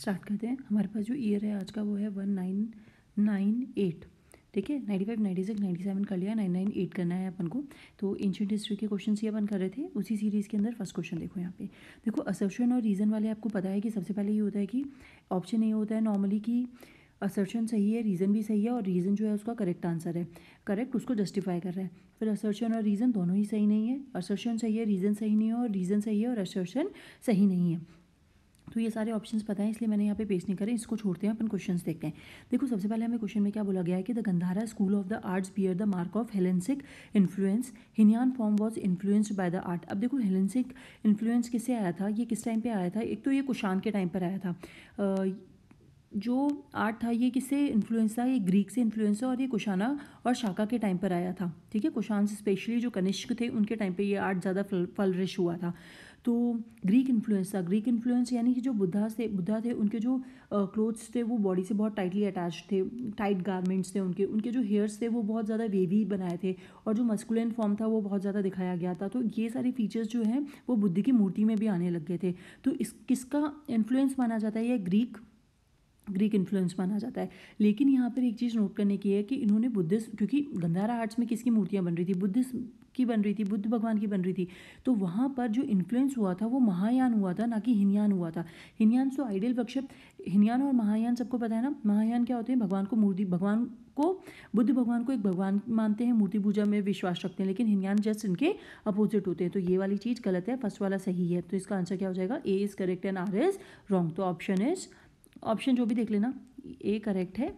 Start करते हैं हमारे पास जो ईयर है आज का वो है वन नाइन नाइन एट ठीक है ninety five ninety six ninety seven कर लिया नाइन नाइन एट करना है अपन को तो एंशियंट हिस्ट्री के क्वेश्चन ये अपन कर रहे थे उसी सीरीज़ के अंदर फर्स्ट क्वेश्चन देखो यहाँ पे देखो असर्शन और रीज़न वाले आपको पता है कि सबसे पहले ये होता है कि ऑप्शन ये होता है नॉर्मली कि असर्शन सही है रीज़न भी सही है और रीज़न जो है उसका करेक्ट आंसर है करेक्ट उसको जस्टिफाई कर रहा है फिर असर्शन और रीज़न दोनों ही सही नहीं है असर्शन सही है रीज़न सही नहीं है और रीज़न सही है और असर्शन सही नहीं है तो ये सारे ऑप्शंस पता है इसलिए मैंने यहाँ पे पेस्ट नहीं करें इसको छोड़ते हैं अपन क्वेश्चंस देखते हैं देखो सबसे पहले हमें क्वेश्चन में क्या बोला गया है कि the Gandhara school of the arts bear the mark of Hellenistic influence Hinayana form was influenced by the art अब देखो हेलेंसिक इन्फ्लुएंस किससे आया था ये किस टाइम पर आया था एक तो ये कुशान के टाइम पर आया था आ, जो आर्ट था ये किससे इन्फ्लुएंस था ये ग्रीक से इन्फ्लुएंस था और ये कुशाना और शाका के टाइम पर आया था ठीक है कुशान स्पेशली जो कनिष्क थे उनके टाइम पे ये आर्ट ज़्यादा फलरिश हुआ था तो ग्रीक इन्फ्लुएंस था ग्रीक इन्फ्लुएंस यानी कि जो बुद्धा थे बुद्धा थे उनके जो क्लोथ्स थे वो बॉडी से बहुत टाइटली अटैच थे टाइट गारमेंट्स थे उनके उनके जो हेयर्स थे वो बहुत ज़्यादा वेवी बनाए थे और जो मस्कुलन फॉर्म था वो बहुत ज़्यादा दिखाया गया था तो ये सारे फीचर्स जो हैं वो बुद्ध की मूर्ति में भी आने लग गए थे तो इस किसका इन्फ्लुएंस माना जाता है यह ग्रीक ग्रीक इन्फ्लुएंस माना जाता है लेकिन यहाँ पर एक चीज़ नोट करने की है कि इन्होंने बुद्धिस्ट क्योंकि गंधारा आर्ट्स में किसकी मूर्तियाँ बन रही थी बुद्धिस्ट की बन रही थी बुद्ध भगवान की बन रही थी तो वहाँ पर जो इन्फ्लुएंस हुआ था वो महायान हुआ था ना कि हिनयान हुआ था हिनयान सो आइडियल पक्षप हिनयान और महायान सबको पता है ना महायान क्या होते हैं भगवान को मूर्ति भगवान को बुद्ध भगवान को एक भगवान मानते हैं मूर्ति पूजा में विश्वास रखते हैं लेकिन हिनयान जस्ट इनके अपोजिट होते हैं तो ये वाली चीज़ गलत है फर्स्ट वाला सही है तो इसका आंसर क्या हो जाएगा A is correct and R is wrong तो ऑप्शन इज़ ऑप्शन जो भी देख लेना ए करेक्ट है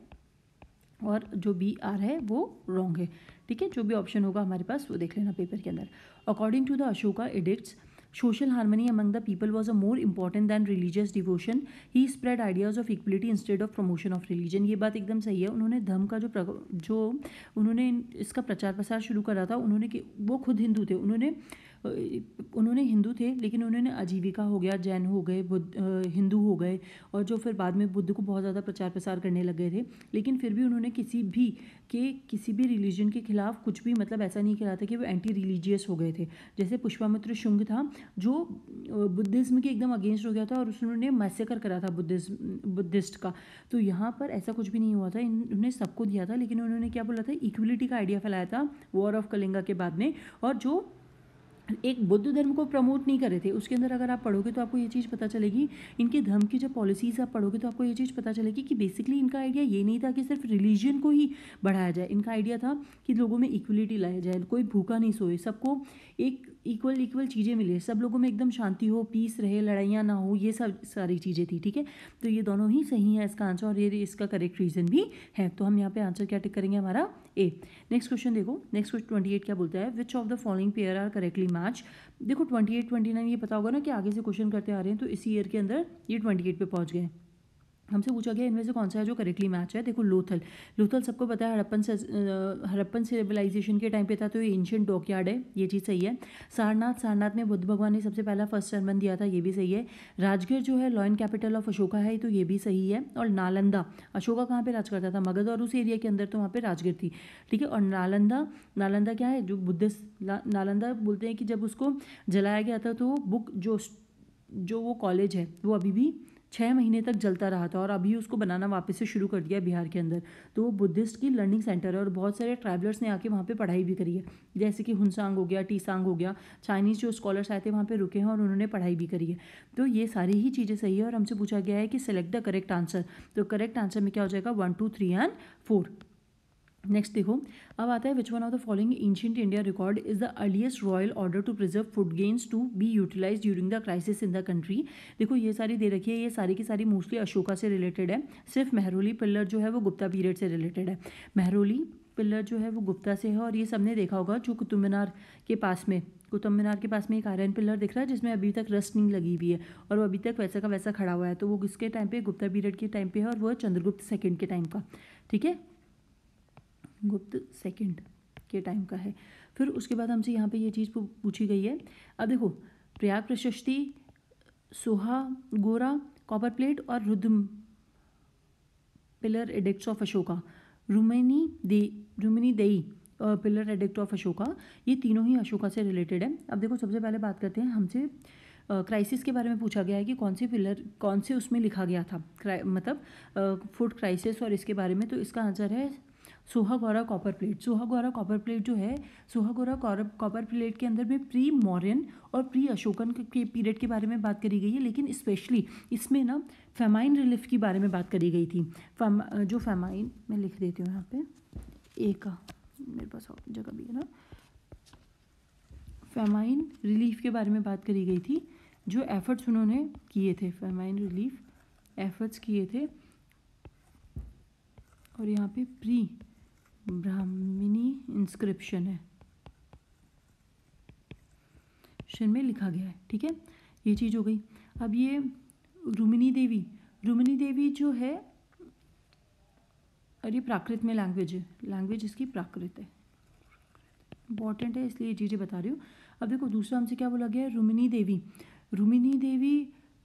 और जो बी आर है वो रॉन्ग है ठीक है जो भी ऑप्शन होगा हमारे पास वो देख लेना पेपर के अंदर according to the Ashoka edicts social harmony among the people was a more important than religious devotion he spread ideas of equality instead of promotion of religion ये बात एकदम सही है उन्होंने धर्म का जो प्र जो उन्होंने इसका प्रचार प्रसार शुरू करा था उन्होंने कि वो खुद हिंदू थे उन्होंने उन्होंने हिंदू थे लेकिन उन्होंने आजीविका हो गया जैन हो गए बुद्ध हिंदू हो गए और जो फिर बाद में बुद्ध को बहुत ज़्यादा प्रचार प्रसार करने लग गए थे लेकिन फिर भी उन्होंने किसी भी के किसी भी रिलीजन के खिलाफ कुछ भी मतलब ऐसा नहीं करा था कि वो एंटी रिलीजियस हो गए थे जैसे पुष्पामित्र शुंग था जो बुद्धिज़्म के एकदम अगेंस्ट हो गया था और उन्होंने मैसेकर करा था बुद्धिज्म बुद्धिस्ट का तो यहाँ पर ऐसा कुछ भी नहीं हुआ था उन्होंने सबको दिया था लेकिन उन्होंने क्या बोला था इक्वलिटी का आइडिया फैलाया था वॉर ऑफ कलिंगा के बाद में और जो एक बुद्ध धर्म को प्रमोट नहीं कर रहे थे उसके अंदर अगर आप पढ़ोगे तो आपको ये चीज़ पता चलेगी इनके धर्म की जब पॉलिसीज़ आप पढ़ोगे तो आपको ये चीज़ पता चलेगी कि बेसिकली इनका आइडिया ये नहीं था कि सिर्फ रिलीजन को ही बढ़ाया जाए इनका आइडिया था कि लोगों में इक्वलिटी लाया जाए कोई भूखा नहीं सोए सबको एक इक्वल इक्वल चीज़ें मिले सब लोगों में एकदम शांति हो पीस रहे लड़ाइयाँ ना हो ये सब सारी चीज़ें थी ठीक है तो ये दोनों ही सही है इसका आंसर और ये इसका करेक्ट रीज़न भी है तो हम यहाँ पे आंसर क्या टिक करेंगे हमारा ए नेक्स्ट क्वेश्चन देखो नेक्स्ट क्वेश्चन ट्वेंटी एट क्या बोलता है which of the following pair are correctly match देखो ट्वेंटी एट ट्वेंटी नाइन ये पता होगा ना कि आगे से क्वेश्चन करते आ रहे हैं तो इसी ईयर के अंदर ये ट्वेंटी एट पे पहुँच गए हमसे पूछा गया इनमें से कौन सा है जो करेक्टली मैच है देखो लोथल लोथल सबको पता है हड़प्पन से हड़प्पन सिविलाइजेशन के टाइम पे था तो ये एंशियंट डॉक यार्ड है ये चीज़ सही है सारनाथ सारनाथ में बुद्ध भगवान ने सबसे पहला फर्स्ट चरमन दिया था ये भी सही है राजगढ़ जो है लॉयन कैपिटल ऑफ अशोका है तो ये भी सही है और नालंदा अशोका कहाँ पर राज करता था मगध और उस एरिया के अंदर तो वहाँ पर राजगढ़ थी ठीक है और नालंदा नालंदा क्या है जो बुद्ध नालंदा बोलते हैं कि जब उसको जलाया गया था तो बुक जो जो वो कॉलेज है वो अभी भी छः महीने तक जलता रहा था और अभी उसको बनाना वापस से शुरू कर दिया बिहार के अंदर तो वो बुद्धिस्ट की लर्निंग सेंटर है और बहुत सारे ट्रैवलर्स ने आके वहाँ पर पढ़ाई भी करी है जैसे कि हुनसांग हो गया टीसांग हो गया चाइनीज़ जो स्कॉलर्स आए थे वहाँ पर रुके हैं और उन्होंने पढ़ाई भी करी है तो ये सारी ही चीज़ें सही है और हमसे पूछा गया है कि सेलेक्ट द करेक्ट आंसर तो करेक्ट आंसर में क्या हो जाएगा one two three and four next देखो अब आता है which one of the following ancient India record is the earliest royal order to preserve food grains to be utilize during the crisis in the country देखो ये सारी दे रखी है ये सारी की सारी मोस्टली अशोका से रिलेटेड है सिर्फ मेहरोली पिल्लर जो है वो गुप्ता पीरियड से रिलेटेड है मेहरोली पिल्लर जो है वो गुप्ता से है और ये सबने देखा होगा जो कुतुब मीनार के पास में कुतुब मीनार के पास में एक आयरन पिलर दिख रहा है जिसमें अभी तक रस्ट नहीं लगी हुई है और वो अभी तक वैसा का वैसा खड़ा हुआ है तो वो किसके टाइम पे गुप्ता पीरियड के टाइम पे है और वो चंद्रगुप्त सेकंड के टाइम का ठीक है गुप्त सेकंड के टाइम का है फिर उसके बाद हमसे यहाँ पे ये चीज़ पूछी गई है अब देखो प्रयाग प्रशस्ति सोहा गोरा कॉपर प्लेट और Rudra pillar edict of Ashoka Rummindei Rummindei pillar edict of Ashoka ये तीनों ही अशोका से रिलेटेड है अब देखो सबसे पहले बात करते हैं हमसे क्राइसिस के बारे में पूछा गया है कि कौन से पिलर कौन से उसमें लिखा गया था मतलब फूड क्राइसिस और इसके बारे में तो इसका आंसर है Sohgaura copper plate Sohgaura copper plate जो है सुहागोरा कॉपर प्लेट के अंदर में प्री मॉरियन और प्री अशोकन के पीरियड के बारे में बात करी गई है लेकिन स्पेशली इसमें ना फेमाइन रिलीफ के बारे में बात करी गई थी फेम जो फेमाइन मैं लिख देती हूँ यहाँ पे एक मेरे पास जगह भी है ना फेमाइन रिलीफ के बारे में बात करी गई थी जो एफर्ट्स उन्होंने किए थे फेमाइन रिलीफ एफर्ट्स किए थे और यहाँ पे प्री ब्राह्मणी इंस्क्रिप्शन है शन में लिखा गया है ठीक है ये चीज़ हो गई अब ये रुमिनी देवी रुमिनी देवी जो है और ये प्राकृत में लैंग्वेज है लैंग्वेज इसकी प्राकृत है इंपॉर्टेंट है इसलिए ये चीज़ें बता रही हूँ अब देखो दूसरा हमसे क्या बोला गया है Rummindei Rummindei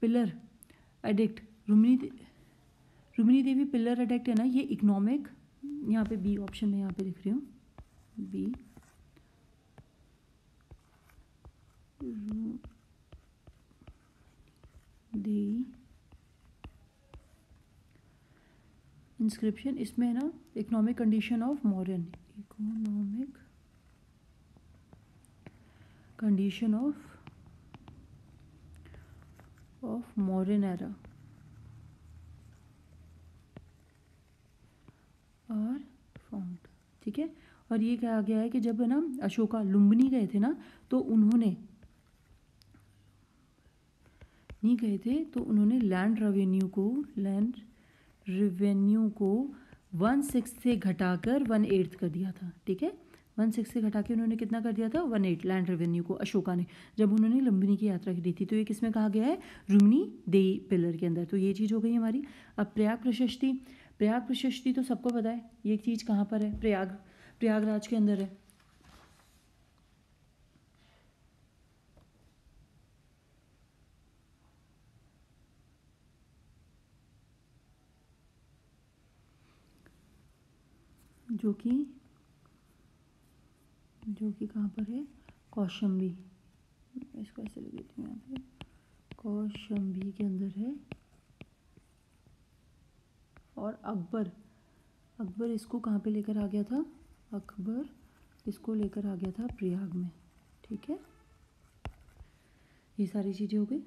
pillar edict Rummindei, Rummindei pillar edict है ना ये इकोनॉमिक यहाँ पे बी ऑप्शन में यहाँ पे लिख रही हूँ बी दी इंस्क्रिप्शन इसमें है ना economic condition of Mauryan economic condition of of Mauryan era are found ठीक है और ये कहा गया है कि जब है ना अशोका लुम्बनी गए थे ना तो उन्होंने नहीं गए थे तो उन्होंने लैंड रेवेन्यू को लैंड रेवेन्यू को वन सिक्स से घटाकर वन एट्थ कर दिया था ठीक है वन सिक्स से घटा के उन्होंने कितना कर दिया था वन एट लैंड रेवेन्यू को अशोका ने जब उन्होंने लंबिनी की यात्रा की थी तो ये किसमें कहा गया है रुमनी देई पिलर के अंदर तो ये चीज़ हो गई हमारी अब प्रयाग प्रशस्ति प्रयाग प्रशस्ति तो सबको पता है ये चीज़ कहाँ पर है प्रयाग प्रयागराज के अंदर है जो कि जो कि कहाँ पर है कौशम्बी इसको ऐसे लगी थी यहाँ पे कौशम्बी के अंदर है और अकबर अकबर इसको कहाँ पे लेकर आ गया था अकबर इसको लेकर आ गया था प्रयाग में ठीक है ये सारी चीज़ें हो गई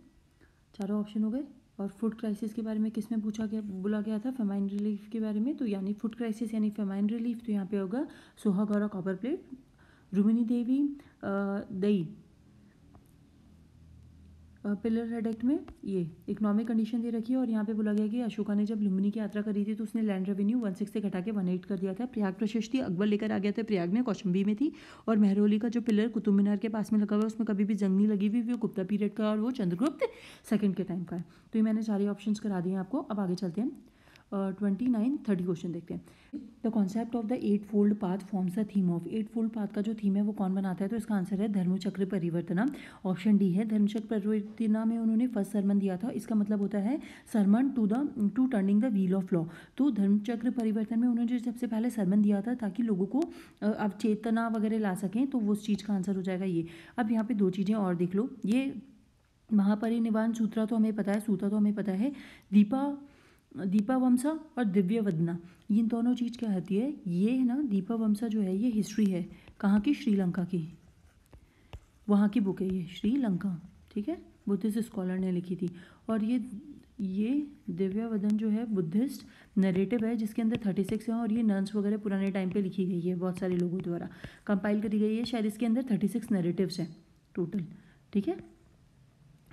चारों ऑप्शन हो गए और फूड क्राइसिस के बारे में किस में पूछा गया बोला गया था फेमाइन रिलीफ के बारे में तो यानी फूड क्राइसिस यानी फेमाइन रिलीफ तो यहाँ पे होगा Sohgaura copper plate Rummindei pillar हेडेक्ट में ये इकोनॉमिक कंडीशन दे रखी है और यहाँ पे बोला गया कि अशोका ने जब लुम्बिनी की यात्रा करी थी तो उसने लैंड रेवेन्यू वन सिक्स से घटा के वन एट कर दिया था प्रयाग प्रशस्ति अकबर लेकर आ गया था प्रयाग में कौशंबी में थी और मेहरोली का जो पिलर कुतुब मीनार के पास में लगा हुआ है उसमें कभी भी जंग नहीं लगी हुई वो गुप्ता पीरियड का और वो चंद्रगुप्त सेकेंड के टाइम का है तो ये मैंने सारे ऑप्शन करा दिए आपको अब आगे चलते हैं ट्वेंटी नाइन थर्टी क्वेश्चन देखते हैं the concept of the eightfold path forms the theme of eightfold path का जो थीम है वो कौन बनाता है तो इसका आंसर है धर्मचक्र परिवर्तना ऑप्शन डी है धर्मचक्र परिवर्तना में उन्होंने फर्स्ट सरमन दिया था इसका मतलब होता है sermon to the to turning the wheel of law तो धर्मचक्र परिवर्तन में उन्होंने जो सबसे पहले सरमन दिया था ताकि लोगों को अब चेतना वगैरह ला सकें तो वो उस चीज़ का आंसर हो जाएगा ये अब यहाँ पे दो चीज़ें और देख लो ये महापरिनिर्वाण सूत्रा तो हमें पता है सूत्रा तो हमें पता है दीपा दीपा और दिव्य वदना इन दोनों चीज़ क्या होती है ये है ना दीपा जो है ये हिस्ट्री है कहाँ की श्रीलंका की वहाँ की बुक है ये श्रीलंका ठीक है बुद्धिस्ट स्कॉलर ने लिखी थी और ये ये दिव्या वदन जो है बुद्धिस्ट नरेटिव है जिसके अंदर थर्टी सिक्स हैं और ये नंस वगैरह पुराने टाइम पे लिखी गई है बहुत सारे लोगों द्वारा कंपाइल करी गई है शायद इसके अंदर थर्टी सिक्स नरेटिव्स हैं टोटल ठीक है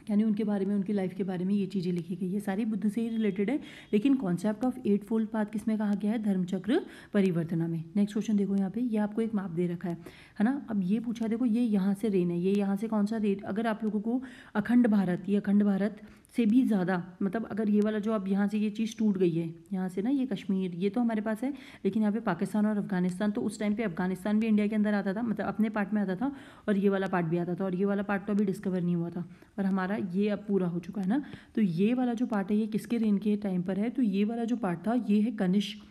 यानी उनके बारे में उनकी लाइफ के बारे में ये चीज़ें लिखी गई है सारी बुद्ध से ही रिलेटेड है लेकिन concept of eightfold path किस में कहा गया है धर्मचक्र परिवर्तना में नेक्स्ट क्वेश्चन देखो यहाँ पे ये आपको एक माप दे रखा है है ना अब ये पूछा देखो ये यहाँ से रेन है ये यहाँ से कौन सा रेन अगर आप लोगों को अखंड भारत ये अखंड भारत से भी ज़्यादा मतलब अगर ये वाला जो अब यहाँ से ये चीज़ टूट गई है यहाँ से ना ये कश्मीर ये तो हमारे पास है लेकिन यहाँ पे पाकिस्तान और अफगानिस्तान तो उस टाइम पे अफगानिस्तान भी इंडिया के अंदर आता था मतलब अपने पार्ट में आता था और ये वाला पार्ट भी आता था और ये वाला पार्ट तो अभी डिस्कवर नहीं हुआ था और हमारा ये अब पूरा हो चुका है ना तो ये वाला जो पार्ट है ये किसके रेन के टाइम पर है तो ये वाला जो पार्ट था ये है Kanishka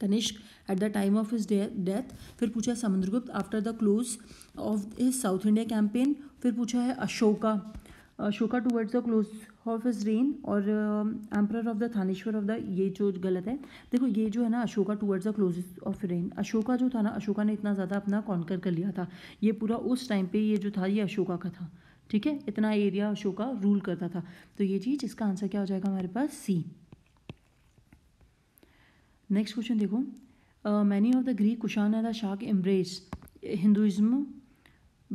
Kanishka at the time of his death फिर पूछा है Samudragupta after the close of his South India campaign फिर पूछा है Ashoka Ashoka towards the close of his reign और emperor of the Thaneshwar of the ये जो गलत है देखो ये जो है ना Ashoka towards the close of reign Ashoka जो था ना अशोका ने इतना ज़्यादा अपना कॉन्कर कर लिया था ये पूरा उस टाइम पे ये जो था ये अशोका का था ठीक है इतना एरिया अशोका रूल करता था तो ये चीज़ इसका आंसर क्या हो जाएगा हमारे पास सी नेक्स्ट क्वेश्चन देखो many of the Greek Kushan the Shaka embrace Hinduism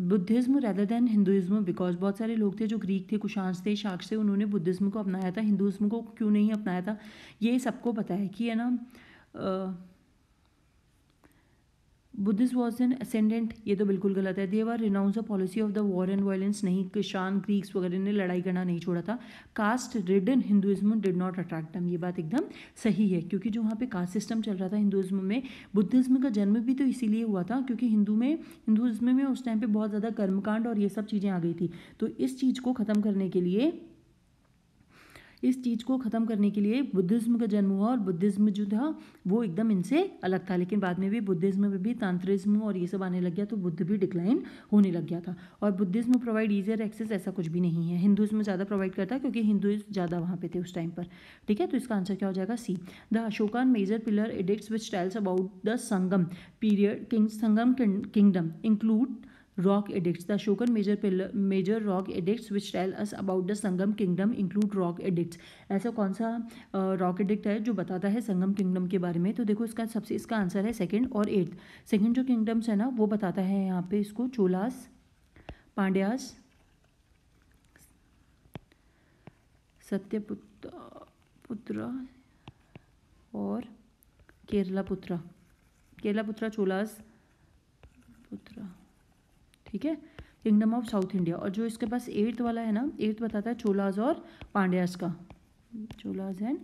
Buddhism rather than Hinduism because बहुत सारे लोग थे जो ग्रीक थे कुशांश थे शाक्ष थे उन्होंने बुद्धिज़्म को अपनाया था हिंदुज़्म को क्यों नहीं अपनाया था ये सबको पता है कि है ना बुद्धिस वॉज एन असेंडेंट ये तो बिल्कुल गलत है they renounce a policy of the war and violence नहीं किसान ग्रीक्स वगैरह ने लड़ाई करना नहीं छोड़ा था caste in Hinduism did not attract them ये बात एकदम सही है क्योंकि जो वहाँ पे कास्ट सिस्टम चल रहा था हिंदुइज्म में बुद्धिज़्म का जन्म भी तो इसीलिए हुआ था क्योंकि हिंदू में हिंदुज़्म में उस टाइम पर बहुत ज़्यादा कर्मकांड और ये सब चीज़ें आ गई थी तो इस चीज़ को ख़त्म करने के लिए इस चीज़ को ख़त्म करने के लिए बुद्धिज़्म का जन्म हुआ और बुद्धिज़्म जो था वो एकदम इनसे अलग था लेकिन बाद में भी बुद्धिज़्म में भी तांत्रिज्म और ये सब आने लग गया तो बुद्ध भी डिक्लाइन होने लग गया था और बुद्धिज़्म प्रोवाइड ईजियर एक्सेस ऐसा कुछ भी नहीं है हिंदुज़्म ज़्यादा प्रोवाइड करता है क्योंकि हिंदुज ज़्यादा वहाँ पे थे उस टाइम पर ठीक है तो इसका आंसर क्या हो जाएगा C the Ashokan major pillar edicts which tells about the Sangam period king Sangam kingdom include rock edict The Ashokan major pillar, major rock edicts which tell us about the Sangam kingdom include rock edicts. ऐसा कौन सा rock edict है जो बताता है संगम kingdom के बारे में तो देखो इसका सबसे इसका आंसर है सेकेंड और एट्थ सेकंड जो किंगडम्स है ना वो बताता है यहाँ पे इसको चोलास पांड्यास सत्यपुत्र पुत्र और केरला पुत्रा केरला पुत्रा चोलास पुत्रा ठीक है किंगडम ऑफ साउथ इंडिया और जो इसके पास एट्थ वाला है ना एट्थ बताता है चोलाज और पांड्याज का Cholas and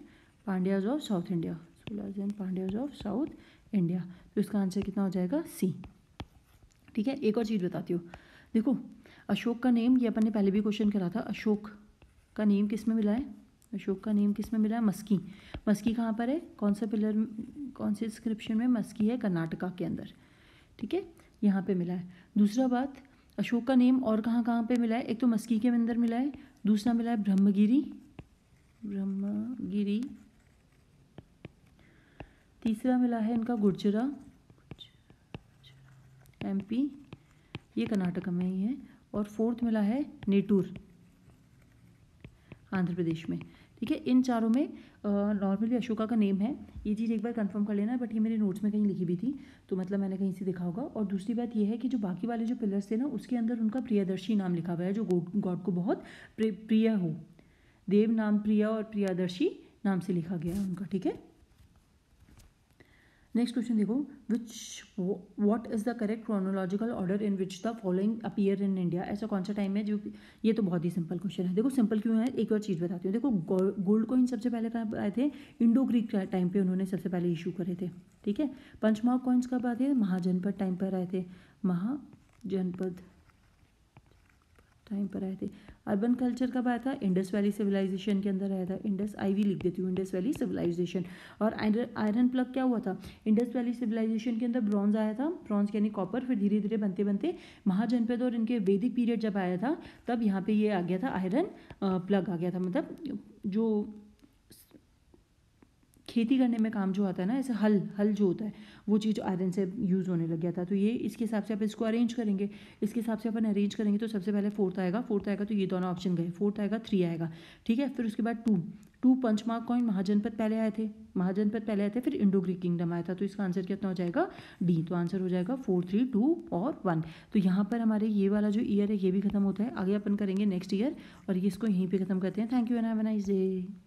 Pandyas of South India Cholas and Pandyas of South India तो इसका आंसर कितना हो जाएगा सी ठीक है एक और चीज़ बताती हूँ देखो अशोक का नेम ये अपन ने पहले भी क्वेश्चन करा था अशोक का नेम किस में मिला है अशोक का नेम किस में मिला है मस्की मस्की कहाँ पर है कौन सा पिलर कौन से डिस्क्रिप्शन में मस्की है कर्नाटका के अंदर ठीक है यहाँ पे मिला है दूसरा बात अशोक का नेम और कहाँ कहाँ पे मिला है एक तो मस्की के अंदर मिला है दूसरा मिला है ब्रह्मगिरी ब्रह्मगिरी तीसरा मिला है इनका गुर्जरा एमपी ये कर्नाटक में ही है और फोर्थ मिला है नेटूर आंध्र प्रदेश में ठीक है इन चारों में नॉर्मली अशोका का नेम है ये चीज़ एक बार कंफर्म कर लेना बट ये मेरे नोट्स में कहीं लिखी भी थी तो मतलब मैंने कहीं से देखा होगा और दूसरी बात ये है कि जो बाकी वाले जो पिलर्स थे ना उसके अंदर उनका प्रियदर्शी नाम लिखा हुआ है जो गॉड को बहुत प्रिय हो देव नाम प्रिया और प्रियादर्शी नाम से लिखा गया है उनका ठीक है नेक्स्ट क्वेश्चन देखो which what is the correct chronological order in which the following appear in India ऐसा कौन सा टाइम है जो ये तो बहुत ही सिंपल क्वेश्चन है देखो सिंपल क्यों है एक और चीज़ बताती हूँ देखो गोल्ड कॉइन सबसे पहले कहाँ आए थे इंडो ग्रीक टाइम पे उन्होंने सबसे पहले इशू करे थे ठीक है पंचमाव कॉइन्स कब आए थे महाजनपद टाइम पर आए थे महाजनपद टाइम पर आए थे अर्बन कल्चर कब आया था इंडस वैली सिविलाइजेशन के अंदर आया था इंडस आई वी लिख देती हूँ इंडस वैली सिविलाइजेशन और आयरन प्लग क्या हुआ था इंडस वैली सिविलाइजेशन के अंदर ब्रॉन्ज आया था ब्रॉन्ज यानी कॉपर फिर धीरे धीरे बनते बनते महाजनपद और इनके वैदिक पीरियड जब आया था तब यहाँ पे ये आ गया था आयरन प्लग आ गया था मतलब जो खेती करने में काम जो आता है ना ऐसे हल हल जो होता है वो चीज़ आयरन से यूज़ होने लग गया था तो ये इसके हिसाब से आप इसको अरेंज करेंगे इसके हिसाब से अपन अरेंज करेंगे तो सबसे पहले फोर्थ आएगा फोर्थ आएगा तो ये दोनों ऑप्शन गए फोर्थ आएगा थ्री आएगा ठीक है फिर उसके बाद two two punchmark coin Mahajanapada पहले आए थे महाजनपद पहले आए थे फिर इंडो ग्रीक किंगडम आया था तो इसका आंसर कितना हो जाएगा डी तो आंसर हो जाएगा फोर थ्री टू और वन तो यहाँ पर हमारे ये वाला जो ईयर है ये भी खत्म होता है आगे अपन करेंगे नेक्स्ट ईयर और ये इसको यहीं पे खत्म करते हैं thank you and have nice